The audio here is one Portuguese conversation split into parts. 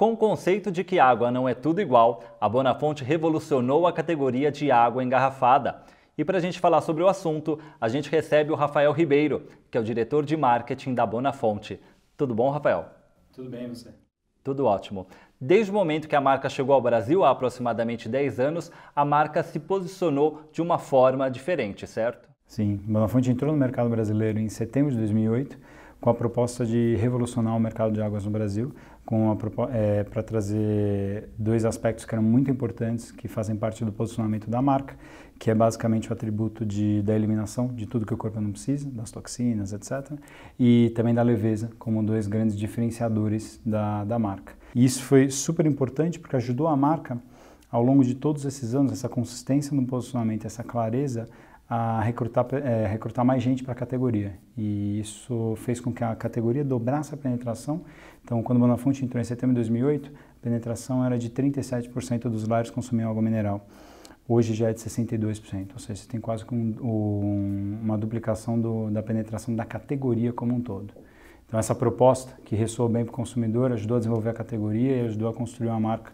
Com o conceito de que água não é tudo igual, a Bonafonte revolucionou a categoria de água engarrafada. E para a gente falar sobre o assunto, a gente recebe o Rafael Ribeiro, que é o diretor de marketing da Bonafonte. Tudo bom, Rafael? Tudo bem, você? Tudo ótimo. Desde o momento que a marca chegou ao Brasil, há aproximadamente 10 anos, a marca se posicionou de uma forma diferente, certo? Sim, Bonafonte entrou no mercado brasileiro em setembro de 2008 com a proposta de revolucionar o mercado de águas no Brasil, é, para trazer dois aspectos que eram muito importantes, que fazem parte do posicionamento da marca, que é basicamente o atributo de, da eliminação de tudo que o corpo não precisa, das toxinas, etc. E também da leveza, como dois grandes diferenciadores da, da marca. E isso foi super importante porque ajudou a marca, ao longo de todos esses anos, essa consistência no posicionamento, essa clareza, a recrutar, é, recrutar mais gente para a categoria. E isso fez com que a categoria dobrasse a penetração. Então, quando o Bonafonte entrou em setembro de 2008, a penetração era de 37% dos lares consumiam água mineral. Hoje já é de 62%, ou seja, você tem quase um, um, uma duplicação do, da penetração da categoria como um todo. Então, essa proposta que ressoou bem para o consumidor ajudou a desenvolver a categoria e ajudou a construir uma marca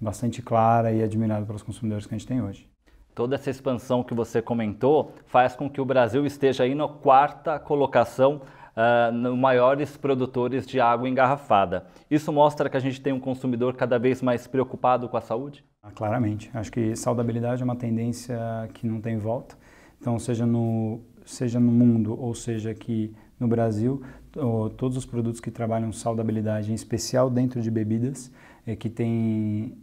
bastante clara e admirada pelos consumidores que a gente tem hoje. Toda essa expansão que você comentou faz com que o Brasil esteja aí na quarta colocação uh, ah, nos maiores produtores de água engarrafada. Isso mostra que a gente tem um consumidor cada vez mais preocupado com a saúde? Ah, claramente. Acho que saudabilidade é uma tendência que não tem volta. Então, seja no, seja no mundo ou seja aqui no Brasil, todos os produtos que trabalham saudabilidade, em especial dentro de bebidas, é, que tem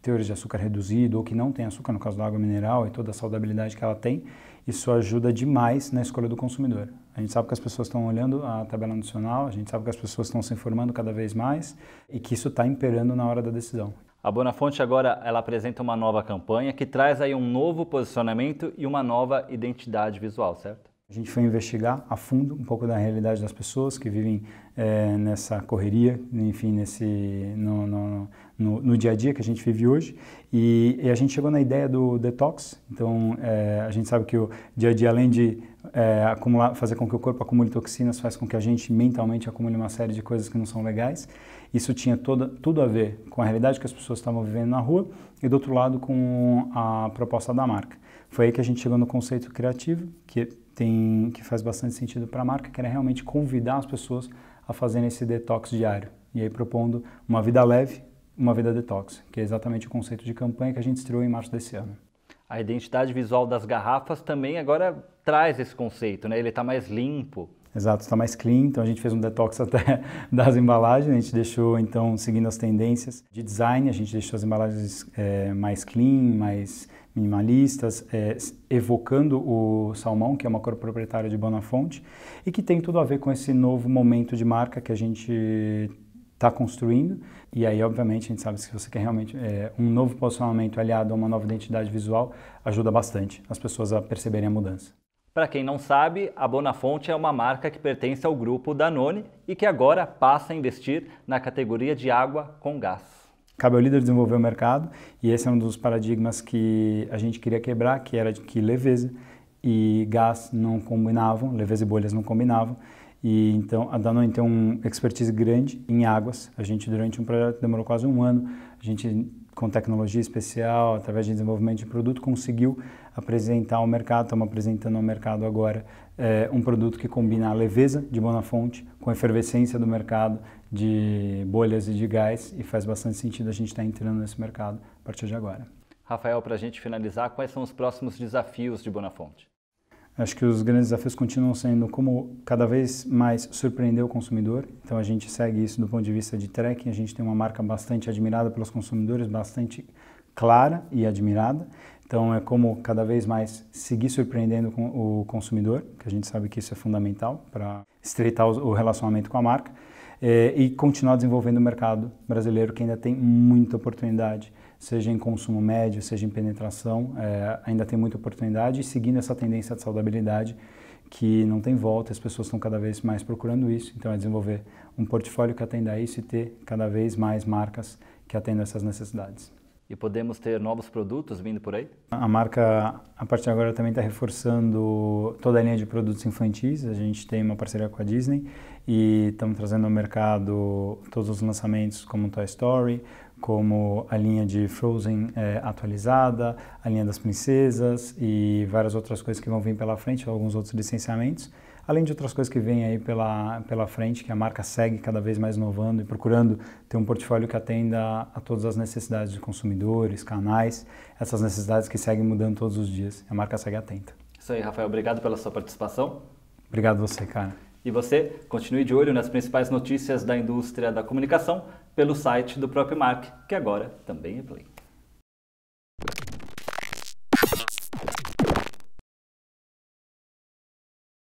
teores de açúcar reduzido ou que não tem açúcar, no caso da água mineral e toda a saudabilidade que ela tem, isso ajuda demais na escolha do consumidor. A gente sabe que as pessoas estão olhando a tabela nacional, a gente sabe que as pessoas estão se informando cada vez mais e que isso está imperando na hora da decisão. A Bonafonte agora ela apresenta uma nova campanha que traz aí um novo posicionamento e uma nova identidade visual, certo? A gente foi investigar a fundo um pouco da realidade das pessoas que vivem é, nessa correria, enfim, nesse no, no, no, no, dia a dia que a gente vive hoje. E, e a gente chegou na ideia do detox. Então, é, a gente sabe que o dia a dia, além de é, acumular, fazer com que o corpo acumule toxinas, faz com que a gente mentalmente acumule uma série de coisas que não são legais. Isso tinha toda, tudo a ver com a realidade que as pessoas estavam vivendo na rua e, do outro lado, com a proposta da marca. Foi aí que a gente chegou no conceito criativo, que tem, que faz bastante sentido para a marca, que era realmente convidar as pessoas a fazerem esse detox diário. E aí propondo uma vida leve, uma vida detox, que é exatamente o conceito de campanha que a gente estreou em março desse ano. A identidade visual das garrafas também agora traz esse conceito, né? Ele está mais limpo. Exato, está mais clean, então a gente fez um detox até das embalagens, a gente deixou, então, seguindo as tendências de design, a gente deixou as embalagens é, mais clean, mais minimalistas, é, evocando o Salmão, que é uma cor proprietária de Bonafonte, e que tem tudo a ver com esse novo momento de marca que a gente está construindo. E aí, obviamente, a gente sabe que se você quer realmente é, um novo posicionamento aliado a uma nova identidade visual, ajuda bastante as pessoas a perceberem a mudança. Para quem não sabe, a Bonafonte é uma marca que pertence ao grupo Danone e que agora passa a investir na categoria de água com gás. Cabe ao líder desenvolver o mercado, e esse é um dos paradigmas que a gente queria quebrar, que era de que leveza e gás não combinavam, leveza e bolhas não combinavam. E então a Danone tem uma expertise grande em águas. A gente durante um projeto demorou quase um ano. A gente com tecnologia especial, através de desenvolvimento de produto, conseguiu apresentar ao mercado, estamos apresentando ao mercado agora é, um produto que combina a leveza de Bonafonte com a efervescência do mercado, de bolhas e de gás e faz bastante sentido a gente estar tá entrando nesse mercado a partir de agora. Rafael, para a gente finalizar, quais são os próximos desafios de Bonafonte? Acho que os grandes desafios continuam sendo como cada vez mais surpreender o consumidor. Então a gente segue isso do ponto de vista de tracking. A gente tem uma marca bastante admirada pelos consumidores, bastante clara e admirada. Então é como cada vez mais seguir surpreendendo o consumidor, que a gente sabe que isso é fundamental para estreitar o relacionamento com a marca é, e continuar desenvolvendo o mercado brasileiro que ainda tem muita oportunidade, seja em consumo médio, seja em penetração, é, ainda tem muita oportunidade e seguindo essa tendência de saudabilidade que não tem volta, as pessoas estão cada vez mais procurando isso, então é desenvolver um portfólio que atenda a isso e ter cada vez mais marcas que atendam essas necessidades. E podemos ter novos produtos vindo por aí? A marca, a partir de agora, também está reforçando toda a linha de produtos infantis. A gente tem uma parceria com a Disney e estamos trazendo ao mercado todos os lançamentos, como Toy Story, como a linha de Frozen é, atualizada, a linha das princesas e várias outras coisas que vão vir pela frente, alguns outros licenciamentos, além de outras coisas que vêm aí pela, pela frente, que a marca segue cada vez mais inovando e procurando ter um portfólio que atenda a todas as necessidades de consumidores, canais, essas necessidades que seguem mudando todos os dias. A marca segue atenta. Isso aí, Rafael. Obrigado pela sua participação. Obrigado você, cara. E você continue de olho nas principais notícias da indústria da comunicação pelo site do próprio Mark, que agora também é Play.